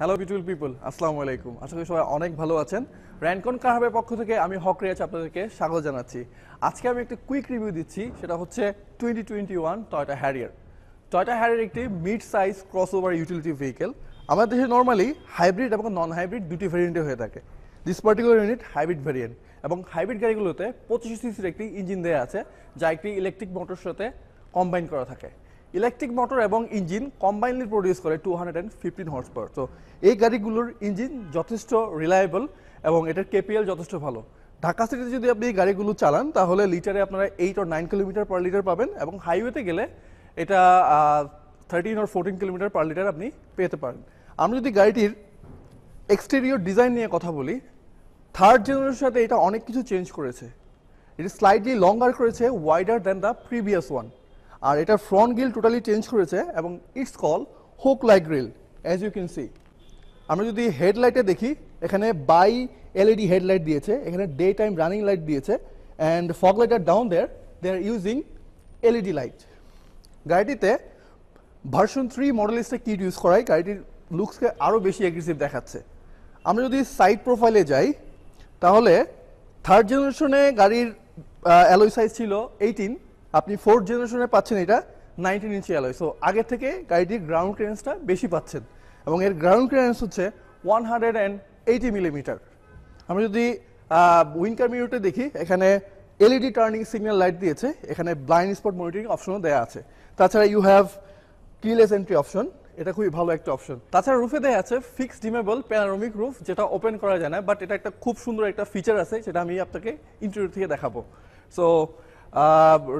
hello beautiful people আসসালামু আলাইকুম আশা করি সবাই অনেক ভালো আছেন র্যানকন কাহাবের পক্ষ থেকে আমি হক রিয়াজ আপনাদেরকে স্বাগত জানাচ্ছি আজকে আমি একটি কুইক রিভিউ দিচ্ছি সেটা হচ্ছে twenty twenty one Toyota Harrier Toyota Harrier একটি mid size crossover utility vehicle আমাদের দেশে নর্মালি হাইব্রিড এবং নন হাইব্রিড দুটি ভ্যারিয়েন্টে হয়ে থাকে this particular unit hybrid variant এবং হাইব্রিড গাড়িগুলোতে পঁচিশ সিসির একটি ইঞ্জিন দেওয়া আছে যা একটি ইলেকট্রিক মোটর সাথে কম্বাইন করা থাকে ইলেকট্রিক মোটর এবং ইঞ্জিন কম্বাইনলি প্রডিউস করে two hundred and fifteen horse power তো এই গাড়িগুলোর ইঞ্জিন যথেষ্ট রিলায়েবল এবং এটার কেপিএল যথেষ্ট ভালো ঢাকা সিটিতে যদি আপনি এই গাড়িগুলো চালান তাহলে লিটারে আপনারা eight or nine kilometre per litre পাবেন এবং হাইওয়েতে গেলে এটা thirteen or fourteen kilometre per litre আপনি পেতে পারেন আমি যদি গাড়িটির এক্সটেরিয়র ডিজাইন নিয়ে কথা বলি থার্ড জেনারেশনের সাথে এটা অনেক কিছু চেঞ্জ করেছে এটি স্লাইডলি লঙ্গার করেছে wider than the previous one আর এটা ফ্রন্ট গ্রিল টোটালি চেঞ্জ করেছে এবং it's call hawk like grille as you can see আমরা যদি হেডলাইটে দেখি এখানে বাই এলইডি হেডলাইট দিয়েছে এখানে ডে টাইম রানিং লাইট দিয়েছে অ্যান্ড ফগ লাইট আর down there they are using LED light গাড়িটিতে ভার্সন থ্রি মডেলিস্টে কিট ইউজ করায় গাড়িটির লুকসকে আরও বেশি অ্যাগ্রেসিভ দেখাচ্ছে আমরা যদি সাইড প্রোফাইলে যাই তাহলে থার্ড জেনারেশনে গাড়ির অ্যালোয় সাইজ ছিল এইটিন আপনি ফোর্থ জেনারেশনে পাচ্ছেন এটা নাইনটিন ইঞ্চি অ্যালয় সো আগের থেকে গাড়িটির গ্রাউন্ড ক্লিয়ারেন্সটা বেশি পাচ্ছেন এবং এর গ্রাউন্ড ক্লিয়ারেন্স হচ্ছে one hundred and eighty millimetre আমরা যদি উইনকার মিউটে দেখি এখানে এলইডি টার্নিং সিগন্যাল লাইট দিয়েছে এখানে ব্লাইন্ড স্পট মনিটরিং অপশনও দেওয়া আছে তাছাড়া you have keyless entry option এটা খুবই ভালো একটা অপশন তাছাড়া রুফে দেয়া আছে ফিক্সড ডিমেবল প্যানারোমিক রুফ যেটা ওপেন করা যায় না বাট এটা একটা খুব সুন্দর একটা ফিচার আছে সেটা আমি আপনাকে ইন্টারভিউ থেকে দেখাবো সো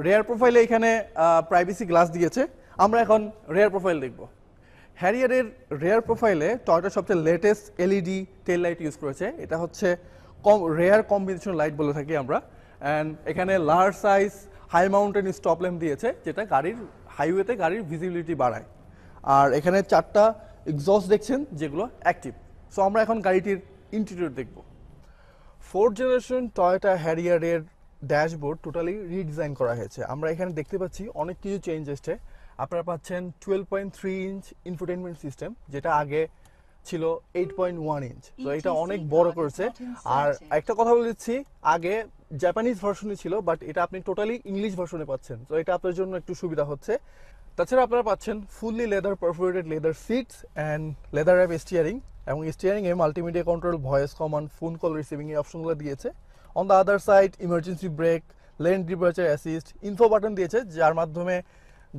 রেয়ার প্রোফাইলে এখানে প্রাইভেসি গ্লাস দিয়েছে আমরা এখন রেয়ার প্রোফাইল দেখব হ্যারিয়ারের রেয়ার প্রোফাইলে টয়টা সবচেয়ে latest LED tail light use করেছে এটা হচ্ছে কম রেয়ার কম্বিনেশন লাইট বলে থাকি আমরা অ্যান্ড এখানে large size high mounted stop lamp দিয়েছে যেটা গাড়ির হাইওয়েতে গাড়ির ভিজিবিলিটি বাড়ায় আর এখানে চারটা এক্সস্ট দেখছেন যেগুলো অ্যাক্টিভ সো আমরা এখন গাড়িটির ইন্টেরিয়র দেখব ফোর্থ জেনারেশন টয়োটা হ্যারিয়ারের ড্যাশবোর্ড টোটালি রিডিজাইন করা হয়েছে আমরা এখানে দেখতে পাচ্ছি অনেক কিছু চেঞ্জ এসছে আপনারা পাচ্ছেন twelve point three inch infotainment system যেটা আগে ছিল এইট পয়েন্ট ওয়ান ইঞ্চ তো এটা অনেক বড় করেছে আর একটা কথা বলে দিচ্ছি আগে জাপানিজ ভার্সনে ছিল বাট এটা আপনি টোটালি ইংলিশ ভার্সনে পাচ্ছেন তো এটা আপনার জন্য একটু সুবিধা হচ্ছে তাছাড়া আপনারা পাচ্ছেন fully leather perforated leather seats and leather অ্যাপ স্টিয়ারিং এবং স্টিয়ারিং এ multimedia control voice command phone call receiving এই অপশনগুলো দিয়েছে on the other side emergency brake lane departure assist info button দিয়েছে যার মাধ্যমে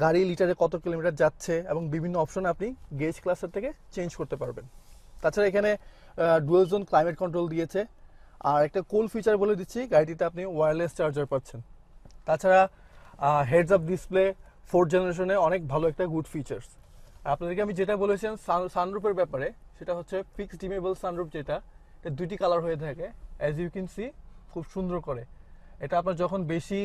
গাড়ি লিটারে কত কিলোমিটার যাচ্ছে এবং বিভিন্ন অপশন আপনি গেজ ক্লাসের থেকে চেঞ্জ করতে পারবেন তাছাড়া এখানে ডুয়েল জোন ক্লাইমেট কন্ট্রোল দিয়েছে আর একটা কোল ফিচার বলে দিচ্ছি গাড়িটিতে আপনি ওয়্যারলেস চার্জার পাচ্ছেন তাছাড়া হেডস আপ ডিসপ্লে ফোর্থ জেনারেশনে অনেক ভালো একটা গুড ফিচার্স আপনাদেরকে আমি যেটা বলেছিলাম সানরুপের ব্যাপারে সেটা হচ্ছে ফিক্সড ডিমেবল সানরুপ যেটা এটা দুইটি কালার হয়ে থাকে অ্যাজ ইউ ক্যান সি খুব সুন্দর করে এটা আপনার যখন বেশি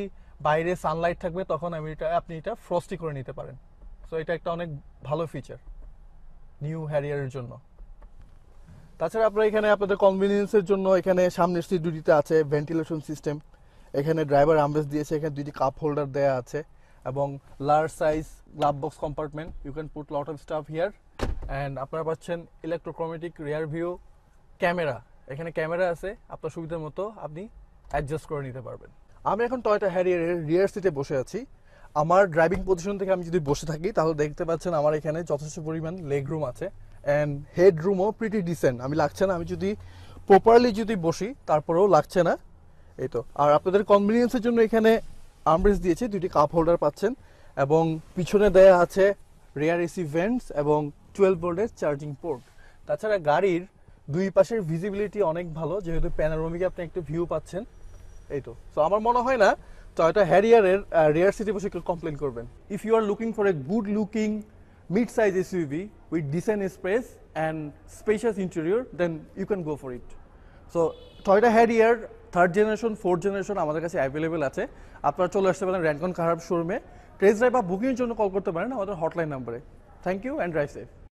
বাইরে সানলাইট থাকবে তখন আমি এটা আপনি এটা ফ্রস্টি করে নিতে পারেন সো এটা একটা অনেক ভালো ফিচার নিউ হ্যারিয়ারের জন্য তাছাড়া আপনার এখানে আপনাদের কনভিনিয়েন্সের জন্য এখানে সামনের সিট দুটিতে আছে ভেন্টিলেশন সিস্টেম এখানে ড্রাইভার আমবেস দিয়েছে এখানে দুটি কাপ হোল্ডার দেয়া আছে এবং large size glove box compartment you can put lot of stuff here and আপনারা পাচ্ছেন ইলেকট্রোক্রোমেটিক রিয়ার ভিউ ক্যামেরা এখানে ক্যামেরা আছে আপনার সুবিধার মতো আপনি অ্যাডজাস্ট করে নিতে পারবেন আমি এখন টয়টা হ্যারিয়ারের রিয়ার সিটে বসে আছি আমার ড্রাইভিং পজিশন থেকে আমি যদি বসে থাকি তাহলে দেখতে পাচ্ছেন আমার এখানে যথেষ্ট পরিমাণ লেগ রুম আছে অ্যান্ড হেড রুমও প্রিটি ডিসেন্ট আমি লাগছে না আমি যদি প্রপারলি যদি বসি তারপরেও লাগছে না এই তো আর আপনাদের কনভিনিয়েন্সের জন্য এখানে আমরেস দিয়েছে দুটি কাপ হোল্ডার পাচ্ছেন এবং পিছনে দেয়া আছে রেয়ার এসি ভেন্টস এবং টুয়েলভ ভোল্টের চার্জিং পোর্ট তাছাড়া গাড়ির দুই পাশের ভিজিবিলিটি অনেক ভালো যেহেতু প্যানারোমিকে আপনি একটু ভিউ পাচ্ছেন এই তো সো আমার মনে হয় না টয়টা হ্যারিয়ারের রেয়ার সিটি বসে কেউ কমপ্লেন করবেন if you are looking for a good looking mid size S SUV with decent space and spacious interior then you can go for it so Toyota Harrier third generation fourth generation আমাদের কাছে available আছে আপনারা চলে আসতে পারেন র্যান্ডকন খারাপ শোরুমে test drive বা বুকিংয়ের জন্য কল করতে পারেন আমাদের হটলাইন নাম্বারে thank you and drive safe